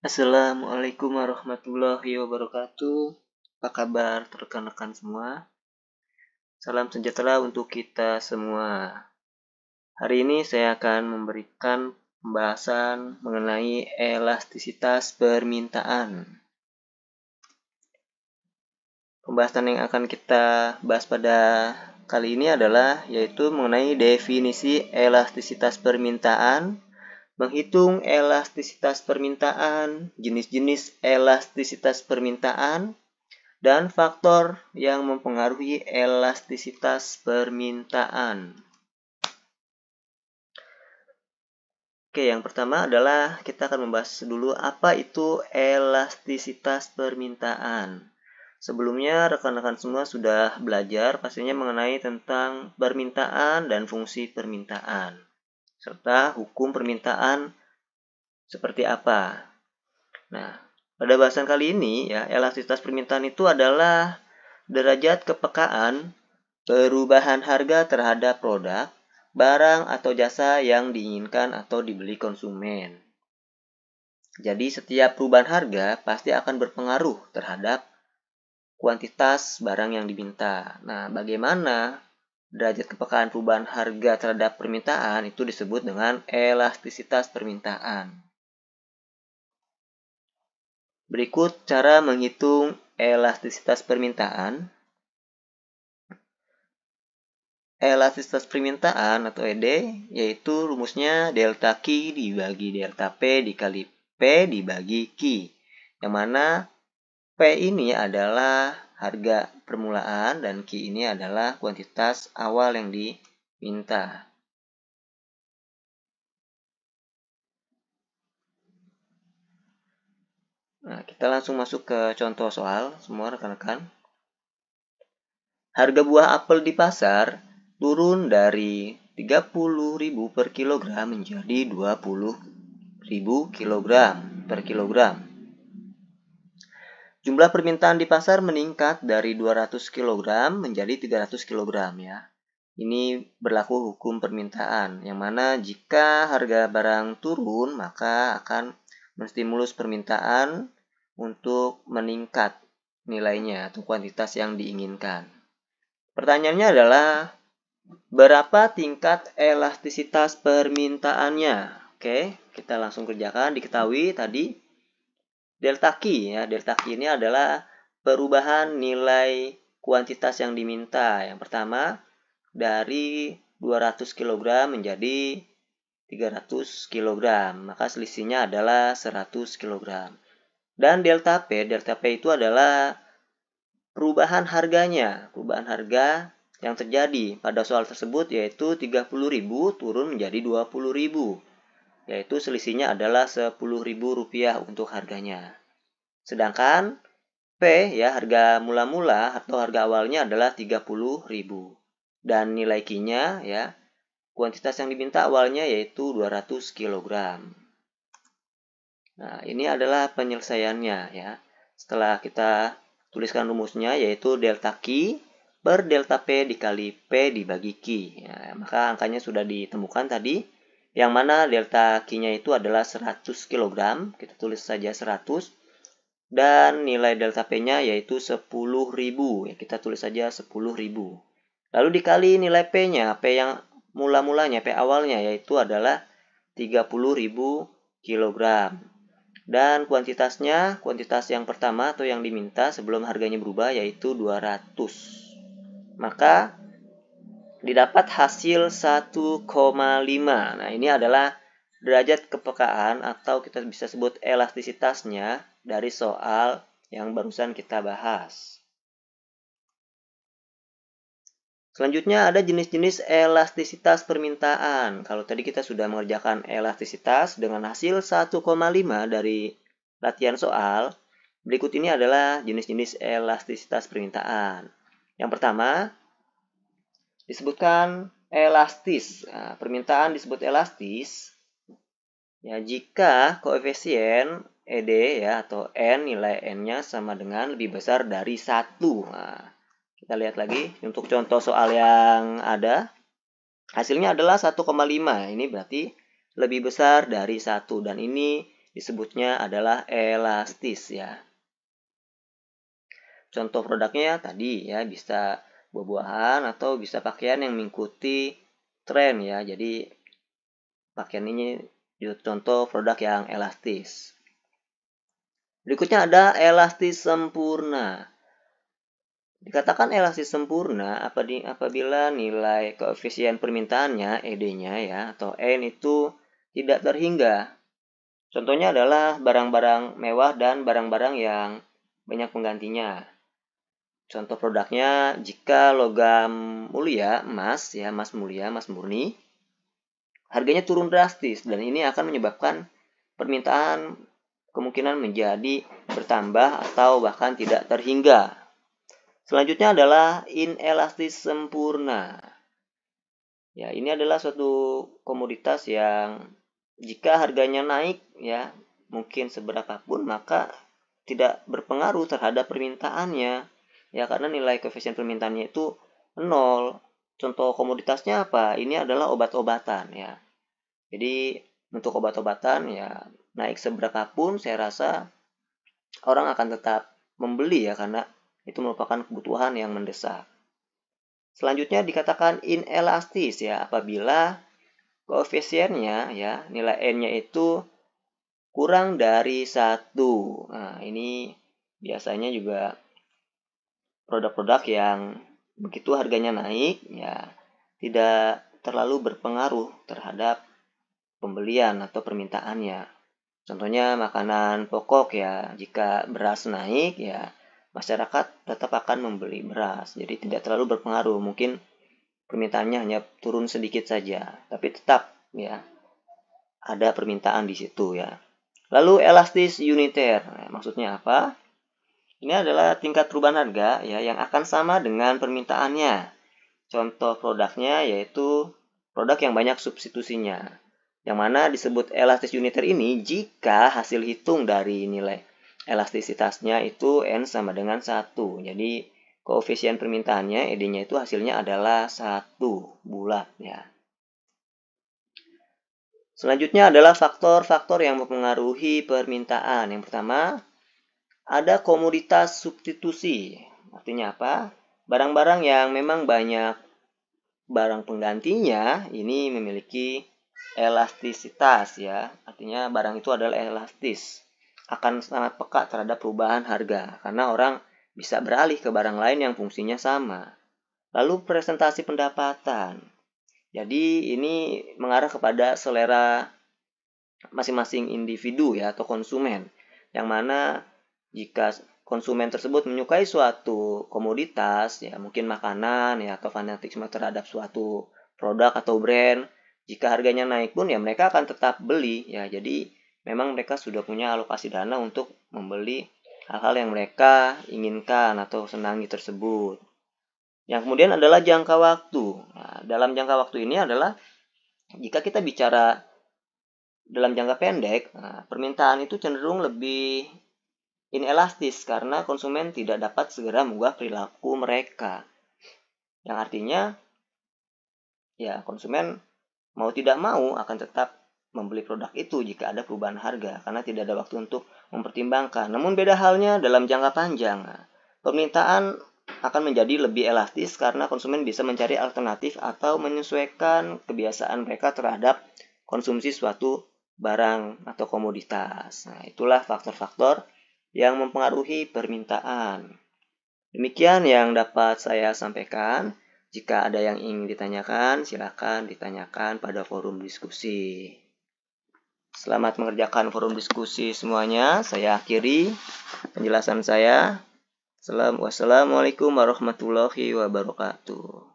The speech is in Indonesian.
Assalamualaikum warahmatullahi wabarakatuh. Apa kabar rekan-rekan semua? Salam sejahtera untuk kita semua. Hari ini saya akan memberikan pembahasan mengenai elastisitas permintaan. Pembahasan yang akan kita bahas pada kali ini adalah yaitu mengenai definisi elastisitas permintaan menghitung elastisitas permintaan, jenis-jenis elastisitas permintaan, dan faktor yang mempengaruhi elastisitas permintaan. Oke, yang pertama adalah kita akan membahas dulu apa itu elastisitas permintaan. Sebelumnya rekan-rekan semua sudah belajar pastinya mengenai tentang permintaan dan fungsi permintaan serta hukum permintaan seperti apa. Nah, pada bahasan kali ini ya, elastisitas permintaan itu adalah derajat kepekaan perubahan harga terhadap produk, barang atau jasa yang diinginkan atau dibeli konsumen. Jadi setiap perubahan harga pasti akan berpengaruh terhadap kuantitas barang yang diminta. Nah, bagaimana Derajat kepekaan perubahan harga terhadap permintaan itu disebut dengan elastisitas permintaan. Berikut cara menghitung elastisitas permintaan. Elastisitas permintaan atau ED yaitu rumusnya delta Q dibagi delta P dikali P dibagi Q. Yang mana P ini adalah harga permulaan dan Q ini adalah kuantitas awal yang diminta. Nah, kita langsung masuk ke contoh soal semua rekan-rekan. Harga buah apel di pasar turun dari 30.000 per kilogram menjadi 20.000 kilogram per kilogram. Jumlah permintaan di pasar meningkat dari 200 kg menjadi 300 kg ya. Ini berlaku hukum permintaan, yang mana jika harga barang turun maka akan menstimulus permintaan untuk meningkat nilainya atau kuantitas yang diinginkan. Pertanyaannya adalah berapa tingkat elastisitas permintaannya? Oke, kita langsung kerjakan. Diketahui tadi Delta Q ya, delta Q ini adalah perubahan nilai kuantitas yang diminta. Yang pertama dari 200 kg menjadi 300 kg, maka selisihnya adalah 100 kg. Dan delta P, delta P itu adalah perubahan harganya, perubahan harga yang terjadi pada soal tersebut yaitu 30.000 turun menjadi 20.000 yaitu selisihnya adalah Rp10.000 untuk harganya. Sedangkan P ya harga mula-mula atau harga awalnya adalah rp 30.000 dan nilai q ya kuantitas yang diminta awalnya yaitu 200 kg. Nah, ini adalah penyelesaiannya ya. Setelah kita tuliskan rumusnya yaitu delta Q per delta P dikali P dibagi Q. Ya, maka angkanya sudah ditemukan tadi yang mana delta Q-nya itu adalah 100 kg, kita tulis saja 100, dan nilai delta P-nya yaitu 10.000, ya kita tulis saja 10.000. Lalu dikali nilai P-nya, P yang mula-mulanya, P awalnya yaitu adalah 30.000 kg. Dan kuantitasnya, kuantitas yang pertama atau yang diminta sebelum harganya berubah yaitu 200. Maka didapat hasil 1,5. Nah, ini adalah derajat kepekaan atau kita bisa sebut elastisitasnya dari soal yang barusan kita bahas. Selanjutnya ada jenis-jenis elastisitas permintaan. Kalau tadi kita sudah mengerjakan elastisitas dengan hasil 1,5 dari latihan soal, berikut ini adalah jenis-jenis elastisitas permintaan. Yang pertama, disebutkan elastis. Nah, permintaan disebut elastis ya jika koefisien ED ya atau N nilai N-nya sama dengan lebih besar dari 1. Nah, kita lihat lagi untuk contoh soal yang ada. Hasilnya adalah 1,5. Ini berarti lebih besar dari 1 dan ini disebutnya adalah elastis ya. Contoh produknya tadi ya bisa buah-buahan atau bisa pakaian yang mengikuti tren ya. Jadi pakaian ini contoh produk yang elastis. Berikutnya ada elastis sempurna. Dikatakan elastis sempurna apabila nilai koefisien permintaannya ED-nya ya atau N itu tidak terhingga. Contohnya adalah barang-barang mewah dan barang-barang yang banyak penggantinya. Contoh produknya jika logam mulia emas ya emas mulia emas murni harganya turun drastis dan ini akan menyebabkan permintaan kemungkinan menjadi bertambah atau bahkan tidak terhingga. Selanjutnya adalah inelastis sempurna. Ya, ini adalah suatu komoditas yang jika harganya naik ya mungkin seberapapun maka tidak berpengaruh terhadap permintaannya ya karena nilai koefisien permintaannya itu nol contoh komoditasnya apa ini adalah obat-obatan ya jadi untuk obat-obatan ya naik seberapa pun saya rasa orang akan tetap membeli ya karena itu merupakan kebutuhan yang mendesak selanjutnya dikatakan inelastis ya apabila koefisiennya ya nilai n-nya itu kurang dari satu nah ini biasanya juga produk-produk yang begitu harganya naik ya tidak terlalu berpengaruh terhadap pembelian atau permintaannya. Contohnya makanan pokok ya, jika beras naik ya masyarakat tetap akan membeli beras. Jadi tidak terlalu berpengaruh, mungkin permintaannya hanya turun sedikit saja, tapi tetap ya ada permintaan di situ ya. Lalu elastis uniter, ya, maksudnya apa? Ini adalah tingkat perubahan harga ya yang akan sama dengan permintaannya. Contoh produknya yaitu produk yang banyak substitusinya. Yang mana disebut elastis uniter ini jika hasil hitung dari nilai elastisitasnya itu N sama dengan 1. Jadi koefisien permintaannya ED-nya itu hasilnya adalah 1 bulat ya. Selanjutnya adalah faktor-faktor yang mempengaruhi permintaan. Yang pertama, ada komoditas substitusi. Artinya apa? Barang-barang yang memang banyak barang penggantinya ini memiliki elastisitas ya. Artinya barang itu adalah elastis. Akan sangat peka terhadap perubahan harga karena orang bisa beralih ke barang lain yang fungsinya sama. Lalu presentasi pendapatan. Jadi ini mengarah kepada selera masing-masing individu ya atau konsumen yang mana jika konsumen tersebut menyukai suatu komoditas, ya mungkin makanan ya atau fanatisme terhadap suatu produk atau brand, jika harganya naik pun ya mereka akan tetap beli ya. Jadi memang mereka sudah punya alokasi dana untuk membeli hal-hal yang mereka inginkan atau senangi tersebut. Yang kemudian adalah jangka waktu. Nah, dalam jangka waktu ini adalah jika kita bicara dalam jangka pendek, nah, permintaan itu cenderung lebih inelastis karena konsumen tidak dapat segera mengubah perilaku mereka. Yang artinya ya konsumen mau tidak mau akan tetap membeli produk itu jika ada perubahan harga karena tidak ada waktu untuk mempertimbangkan. Namun beda halnya dalam jangka panjang. Permintaan akan menjadi lebih elastis karena konsumen bisa mencari alternatif atau menyesuaikan kebiasaan mereka terhadap konsumsi suatu barang atau komoditas. Nah, itulah faktor-faktor yang mempengaruhi permintaan. Demikian yang dapat saya sampaikan. Jika ada yang ingin ditanyakan, silakan ditanyakan pada forum diskusi. Selamat mengerjakan forum diskusi semuanya. Saya akhiri penjelasan saya. Wassalamualaikum warahmatullahi wabarakatuh.